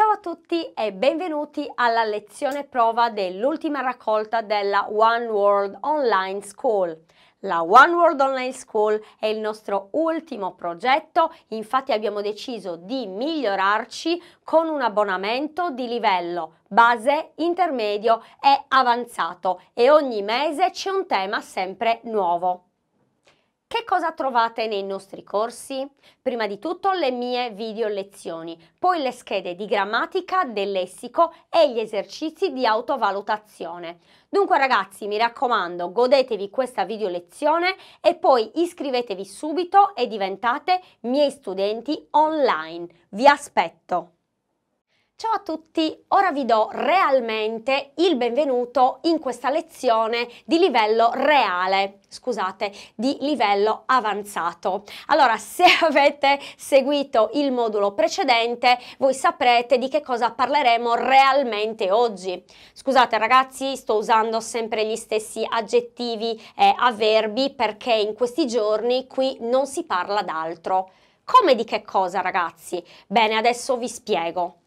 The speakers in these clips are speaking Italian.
Ciao a tutti e benvenuti alla lezione prova dell'ultima raccolta della One World Online School. La One World Online School è il nostro ultimo progetto, infatti abbiamo deciso di migliorarci con un abbonamento di livello base, intermedio e avanzato e ogni mese c'è un tema sempre nuovo. Che cosa trovate nei nostri corsi? Prima di tutto le mie video lezioni, poi le schede di grammatica, del lessico e gli esercizi di autovalutazione. Dunque ragazzi mi raccomando godetevi questa video lezione e poi iscrivetevi subito e diventate miei studenti online. Vi aspetto! Ciao a tutti, ora vi do realmente il benvenuto in questa lezione di livello reale, scusate, di livello avanzato. Allora, se avete seguito il modulo precedente, voi saprete di che cosa parleremo realmente oggi. Scusate ragazzi, sto usando sempre gli stessi aggettivi e avverbi perché in questi giorni qui non si parla d'altro. Come di che cosa ragazzi? Bene, adesso vi spiego.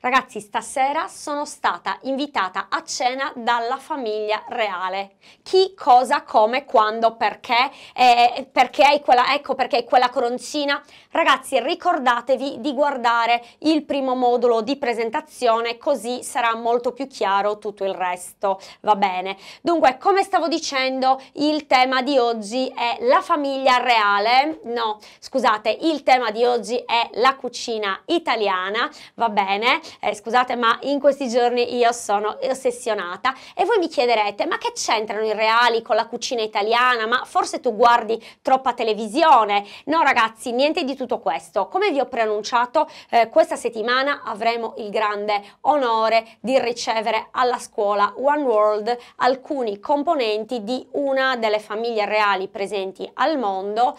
Ragazzi, stasera sono stata invitata a cena dalla famiglia reale. Chi, cosa, come, quando, perché, eh, perché hai quella, ecco perché hai quella coroncina. Ragazzi, ricordatevi di guardare il primo modulo di presentazione, così sarà molto più chiaro tutto il resto. Va bene. Dunque, come stavo dicendo, il tema di oggi è la famiglia reale. No, scusate, il tema di oggi è la cucina italiana. Va bene eh, scusate ma in questi giorni io sono ossessionata e voi mi chiederete ma che c'entrano i reali con la cucina italiana? Ma forse tu guardi troppa televisione? No ragazzi, niente di tutto questo. Come vi ho preannunciato, eh, questa settimana avremo il grande onore di ricevere alla scuola One World alcuni componenti di una delle famiglie reali presenti al mondo.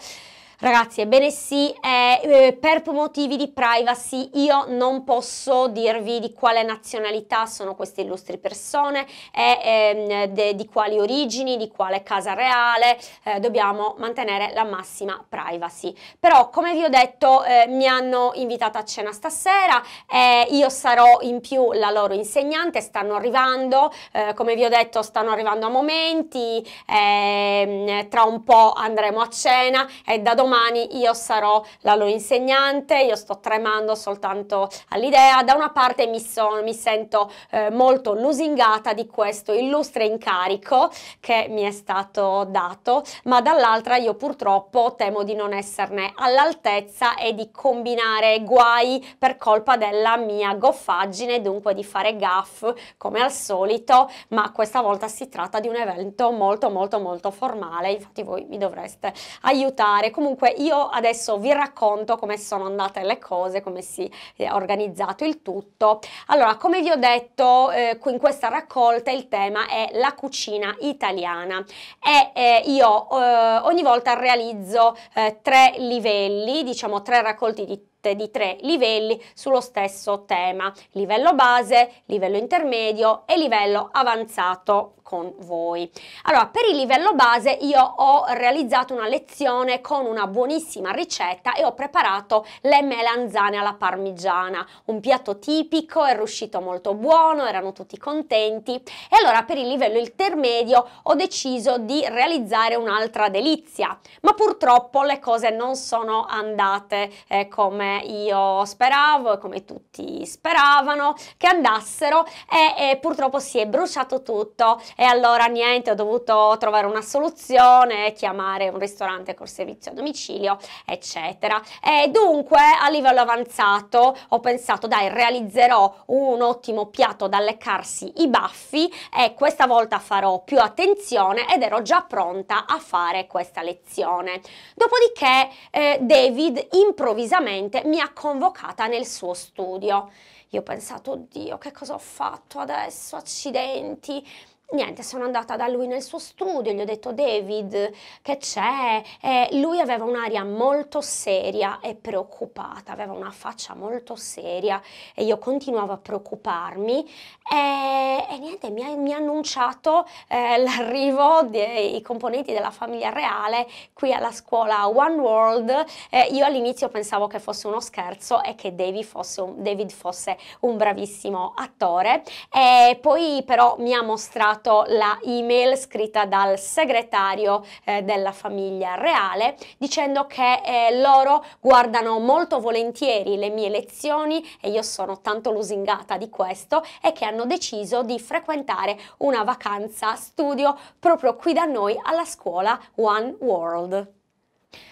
Ragazzi, ebbene sì, eh, eh, per motivi di privacy io non posso dirvi di quale nazionalità sono queste illustri persone, eh, de, di quali origini, di quale casa reale, eh, dobbiamo mantenere la massima privacy. Però, come vi ho detto, eh, mi hanno invitata a cena stasera, eh, io sarò in più la loro insegnante, stanno arrivando, come vi ho detto stanno arrivando a momenti, ehm, tra un po' andremo a cena e da domani domani io sarò la loro insegnante, io sto tremando soltanto all'idea, da una parte mi, sono, mi sento eh, molto lusingata di questo illustre incarico che mi è stato dato, ma dall'altra io purtroppo temo di non esserne all'altezza e di combinare guai per colpa della mia goffaggine, dunque di fare gaff come al solito, ma questa volta si tratta di un evento molto molto molto formale, infatti voi mi dovreste aiutare. Comunque Comunque io adesso vi racconto come sono andate le cose, come si è eh, organizzato il tutto. Allora, come vi ho detto, eh, in questa raccolta il tema è la cucina italiana e eh, io eh, ogni volta realizzo eh, tre livelli, diciamo tre raccolti di di tre livelli sullo stesso tema, livello base, livello intermedio e livello avanzato con voi. Allora, per il livello base io ho realizzato una lezione con una buonissima ricetta e ho preparato le melanzane alla parmigiana, un piatto tipico, è riuscito molto buono, erano tutti contenti e allora per il livello intermedio ho deciso di realizzare un'altra delizia, ma purtroppo le cose non sono andate eh, come io speravo e come tutti speravano che andassero e, e eh, purtroppo si è bruciato tutto e allora niente, ho dovuto trovare una soluzione, chiamare un ristorante col servizio a domicilio, eccetera. E dunque a livello avanzato ho pensato dai realizzerò un ottimo piatto da leccarsi i baffi e questa volta farò più attenzione ed ero già pronta a fare questa lezione. Dopodiché eh, David improvvisamente mi ha convocata nel suo studio. Io ho pensato, oddio, che cosa ho fatto adesso? Accidenti. Niente, sono andata da lui nel suo studio, gli ho detto David che c'è e lui aveva un'aria molto seria e preoccupata, aveva una faccia molto seria e io continuavo a preoccuparmi e, e niente, mi ha, mi ha annunciato eh, l'arrivo dei componenti della famiglia reale qui alla scuola One World. Eh, io all'inizio pensavo che fosse uno scherzo e che David fosse un, David fosse un bravissimo attore e poi però mi ha mostrato firmato la email scritta dal segretario eh, della famiglia reale dicendo che eh, loro guardano molto volentieri le mie lezioni e io sono tanto lusingata di questo e che hanno deciso di frequentare una vacanza studio proprio qui da noi alla scuola One World.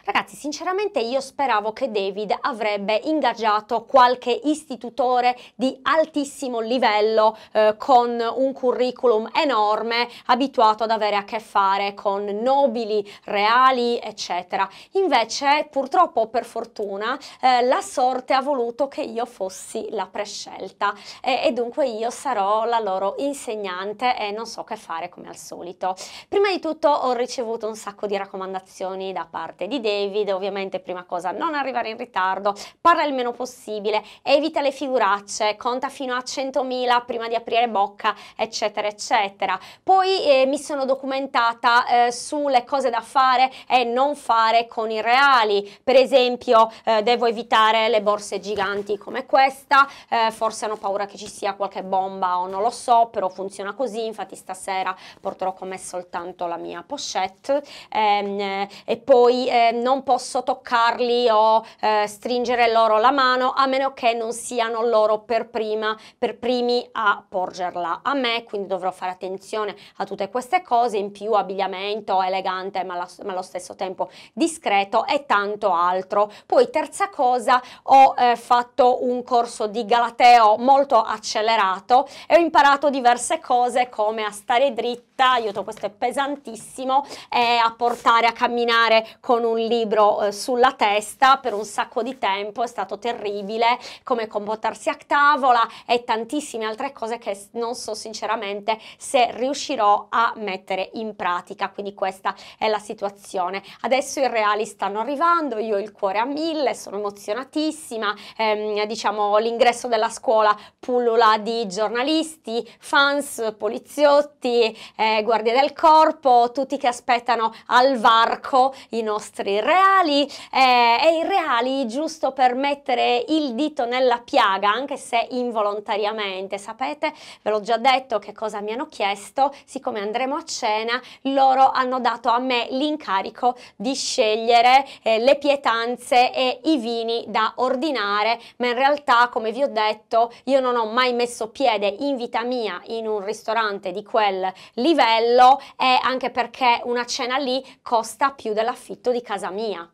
Ragazzi, sinceramente io speravo che David avrebbe ingaggiato qualche istitutore di altissimo livello eh, con un curriculum enorme, abituato ad avere a che fare con nobili, reali, eccetera. Invece, purtroppo per fortuna, eh, la sorte ha voluto che io fossi la prescelta e, e dunque io sarò la loro insegnante e non so che fare come al solito. Prima di tutto ho ricevuto un sacco di raccomandazioni da parte di David, ovviamente prima cosa non arrivare in ritardo, parla il meno possibile, evita le figuracce, conta fino a 100.000 prima di aprire bocca, eccetera, eccetera. Poi eh, mi sono documentata eh, sulle cose da fare e non fare con i reali, per esempio eh, devo evitare le borse giganti come questa, eh, forse hanno paura che ci sia qualche bomba o non lo so, però funziona così, infatti stasera porterò con me soltanto la mia pochette ehm, e poi eh, eh, non posso toccarli o eh, stringere loro la mano a meno che non siano loro per, prima, per primi a porgerla a me, quindi dovrò fare attenzione a tutte queste cose, in più abbigliamento elegante ma, la, ma allo stesso tempo discreto e tanto altro. Poi terza cosa, ho eh, fatto un corso di Galateo molto accelerato e ho imparato diverse cose come a stare dritta, aiuto questo è pesantissimo, e a portare a camminare con un un libro eh, sulla testa per un sacco di tempo, è stato terribile, come comportarsi a tavola e tantissime altre cose che non so sinceramente se riuscirò a mettere in pratica, quindi questa è la situazione. Adesso i reali stanno arrivando, io ho il cuore a mille, sono emozionatissima, ehm, diciamo l'ingresso della scuola pullula di giornalisti, fans, poliziotti, eh, guardie del corpo, tutti che aspettano al varco i nostri essere reali eh, e reali giusto per mettere il dito nella piaga, anche se involontariamente. Sapete, ve l'ho già detto che cosa mi hanno chiesto, siccome andremo a cena, loro hanno dato a me l'incarico di scegliere eh, le pietanze e i vini da ordinare, ma in realtà, come vi ho detto, io non ho mai messo piede in vita mia in un ristorante di quel livello e anche perché una cena lì costa più dell'affitto di casa mia.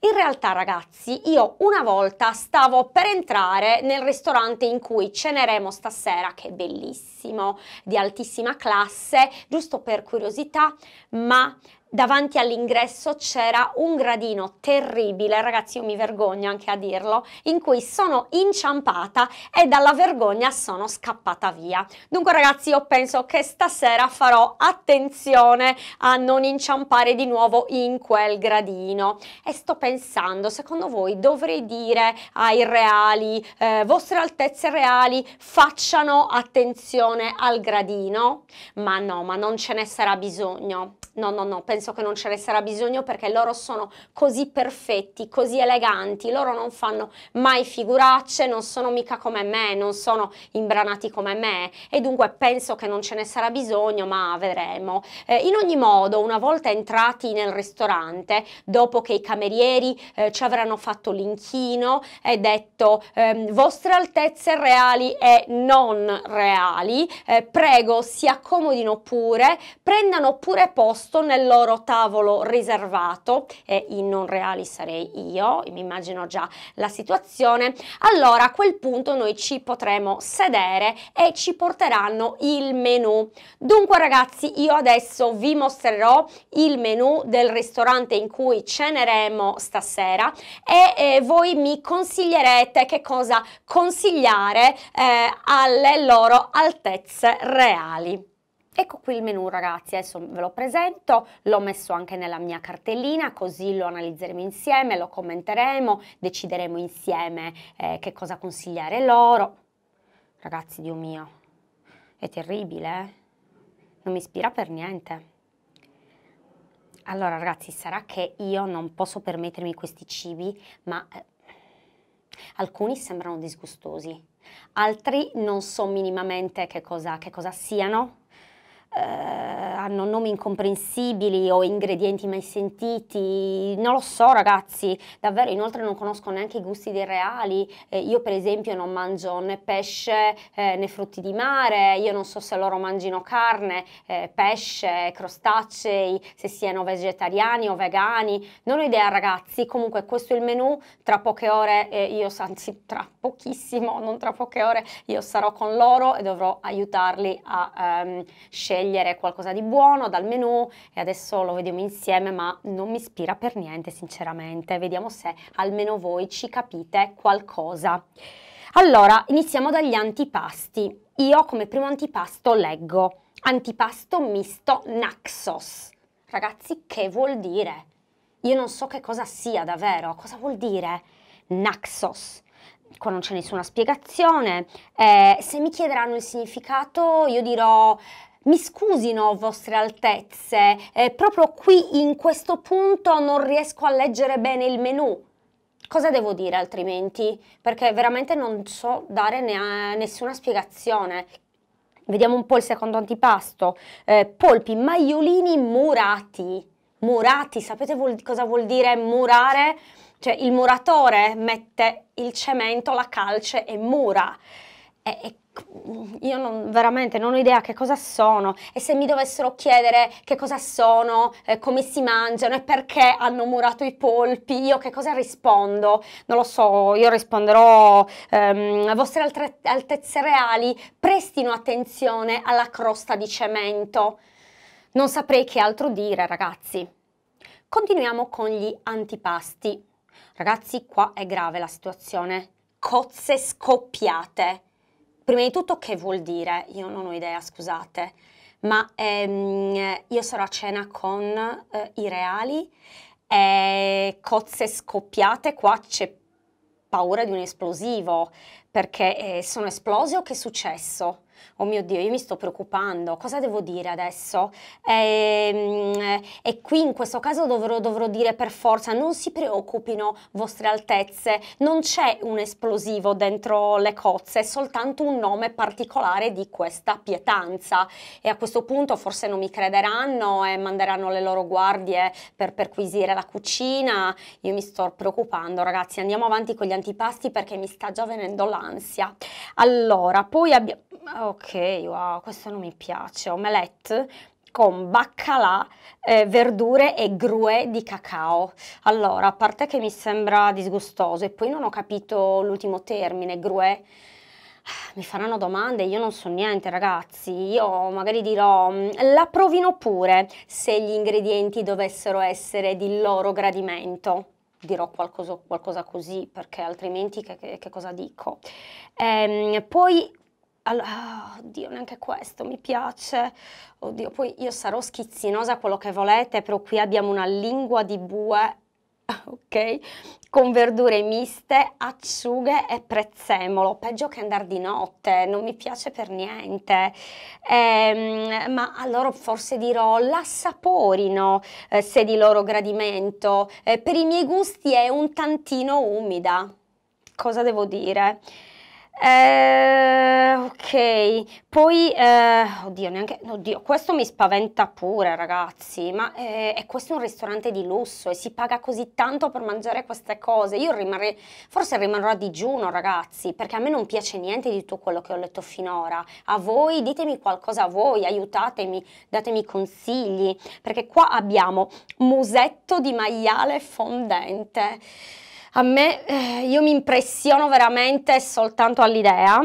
In realtà ragazzi, io una volta stavo per entrare nel ristorante in cui ceneremo stasera, che è bellissimo, di altissima classe, giusto per curiosità, ma davanti all'ingresso c'era un gradino terribile, ragazzi io mi vergogno anche a dirlo, in cui sono inciampata e dalla vergogna sono scappata via. Dunque ragazzi io penso che stasera farò attenzione a non inciampare di nuovo in quel gradino e sto pensando, secondo voi dovrei dire ai reali, eh, vostre altezze reali, facciano attenzione al gradino? Ma no, ma non ce ne sarà bisogno. No, no, no, penso penso che non ce ne sarà bisogno perché loro sono così perfetti, così eleganti, loro non fanno mai figuracce, non sono mica come me, non sono imbranati come me e dunque penso che non ce ne sarà bisogno, ma vedremo. Eh, in ogni modo, una volta entrati nel ristorante, dopo che i camerieri eh, ci avranno fatto l'inchino e detto eh, vostre altezze reali e non reali, eh, prego si accomodino pure, prendano pure posto nel loro loro tavolo riservato e in non reali sarei io, mi immagino già la situazione, allora a quel punto noi ci potremo sedere e ci porteranno il menu. Dunque ragazzi io adesso vi mostrerò il menu del ristorante in cui ceneremo stasera e eh, voi mi consiglierete che cosa consigliare eh, alle loro altezze reali. Ecco qui il menu ragazzi, adesso ve lo presento, l'ho messo anche nella mia cartellina così lo analizzeremo insieme, lo commenteremo, decideremo insieme eh, che cosa consigliare loro. Ragazzi, Dio mio, è terribile, eh? non mi ispira per niente. Allora ragazzi, sarà che io non posso permettermi questi cibi, ma eh, alcuni sembrano disgustosi, altri non so minimamente che cosa, che cosa siano eh, hanno nomi incomprensibili o ingredienti mai sentiti, non lo so ragazzi, davvero inoltre non conosco neanche i gusti dei reali, eh, io per esempio non mangio né pesce eh, né frutti di mare, io non so se loro mangino carne, eh, pesce, crostacei, se siano vegetariani o vegani, non ho idea ragazzi, comunque questo è il menù, tra poche ore eh, io, anzi tra pochissimo, non tra poche ore, io sarò con loro e dovrò aiutarli a ehm, scegliere scegliere qualcosa di buono dal menù e adesso lo vediamo insieme ma non mi ispira per niente sinceramente, vediamo se almeno voi ci capite qualcosa. Allora, iniziamo dagli antipasti. Io come primo antipasto leggo antipasto misto Naxos. Ragazzi, che vuol dire? Io non so che cosa sia davvero, cosa vuol dire Naxos? Qua non c'è nessuna spiegazione. Eh, se mi chiederanno il significato, io dirò mi scusino, vostre altezze, eh, proprio qui in questo punto non riesco a leggere bene il menu. Cosa devo dire altrimenti? Perché veramente non so dare ne nessuna spiegazione. Vediamo un po' il secondo antipasto. Eh, polpi, maiolini murati. Murati, sapete vuol cosa vuol dire murare? Cioè il muratore mette il cemento, la calce e mura. E, e io non, veramente non ho idea che cosa sono e se mi dovessero chiedere che cosa sono, eh, come si mangiano e perché hanno murato i polpi, io che cosa rispondo? Non lo so, io risponderò ehm, vostre altre, altezze reali, prestino attenzione alla crosta di cemento. Non saprei che altro dire ragazzi. Continuiamo con gli antipasti. Ragazzi, qua è grave la situazione. Cozze scoppiate prima di tutto che vuol dire? Io non ho idea, scusate, ma ehm, io sarò a cena con eh, i reali, eh, cozze scoppiate, qua c'è paura di un esplosivo, perché eh, sono esplosi o che è successo? oh mio Dio, io mi sto preoccupando, cosa devo dire adesso? E, ehm, e qui in questo caso dovrò, dovrò dire per forza, non si preoccupino vostre altezze, non c'è un esplosivo dentro le cozze, è soltanto un nome particolare di questa pietanza. E a questo punto forse non mi crederanno e manderanno le loro guardie per perquisire la cucina. Io mi sto preoccupando, ragazzi, andiamo avanti con gli antipasti perché mi sta già venendo l'ansia. Allora, poi abbiamo Ah, ok, wow, questo non mi piace, omelette con baccalà, eh, verdure e grue di cacao. Allora, a parte che mi sembra disgustoso e poi non ho capito l'ultimo termine, grue, ah, mi faranno domande, io non so niente ragazzi, io magari dirò mm, la provino pure se gli ingredienti dovessero essere di loro gradimento. Dirò qualcosa, qualcosa così perché altrimenti che, che cosa dico. Ehm, poi allora, ah, oddio, neanche questo mi piace. Oddio, poi io sarò schizzinosa quello che volete, però qui abbiamo una lingua di bue, ok? Con verdure miste, acciughe e prezzemolo. Peggio che andare di notte, non mi piace per niente. Ehm, ma allora forse dirò l'assaporino, eh, se di loro gradimento. Eh, per i miei gusti è un tantino umida. Cosa devo dire? Eh, ok, poi, eh, oddio, neanche, oddio, questo mi spaventa pure ragazzi, ma eh, è questo un ristorante di lusso e si paga così tanto per mangiare queste cose? Io rimarrei, forse rimarrò a digiuno ragazzi, perché a me non piace niente di tutto quello che ho letto finora. A voi, ditemi qualcosa a voi, aiutatemi, datemi consigli, perché qua abbiamo musetto di maiale fondente a me eh, io mi impressiono veramente soltanto all'idea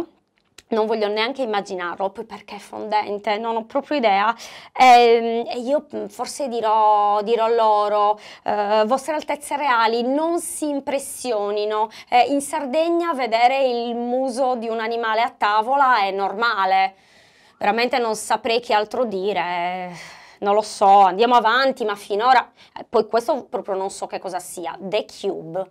non voglio neanche immaginarlo, poi perché è fondente, non ho proprio idea. E, ehm, e io mm, forse dirò, dirò loro, eh, vostre altezze reali, non si impressionino. Eh, in Sardegna vedere il muso di un animale a tavola è normale. Veramente non saprei che altro dire. Eh, non lo so, andiamo avanti, ma finora... Eh, poi questo proprio non so che cosa sia. The Cube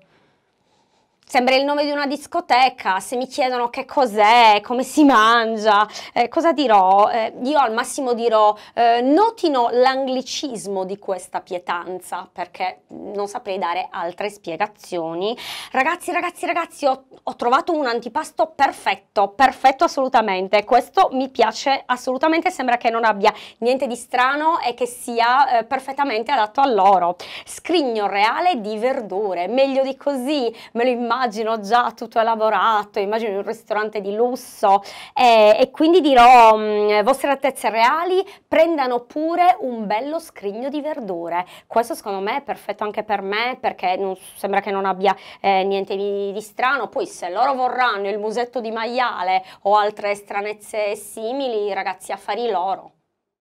sembra il nome di una discoteca, se mi chiedono che cos'è, come si mangia, eh, cosa dirò, eh, io al massimo dirò eh, notino l'anglicismo di questa pietanza perché non saprei dare altre spiegazioni. Ragazzi, ragazzi, ragazzi, ho, ho trovato un antipasto perfetto, perfetto assolutamente, questo mi piace assolutamente, sembra che non abbia niente di strano e che sia eh, perfettamente adatto a loro. Scrigno reale di verdure, meglio di così, me lo immagino immagino già tutto elaborato, immagino un ristorante di lusso eh, e quindi dirò, mm, vostre altezze reali, prendano pure un bello scrigno di verdure. Questo secondo me è perfetto anche per me perché non, sembra che non abbia eh, niente di, di strano. Poi se loro vorranno il musetto di maiale o altre stranezze simili, ragazzi, affari loro.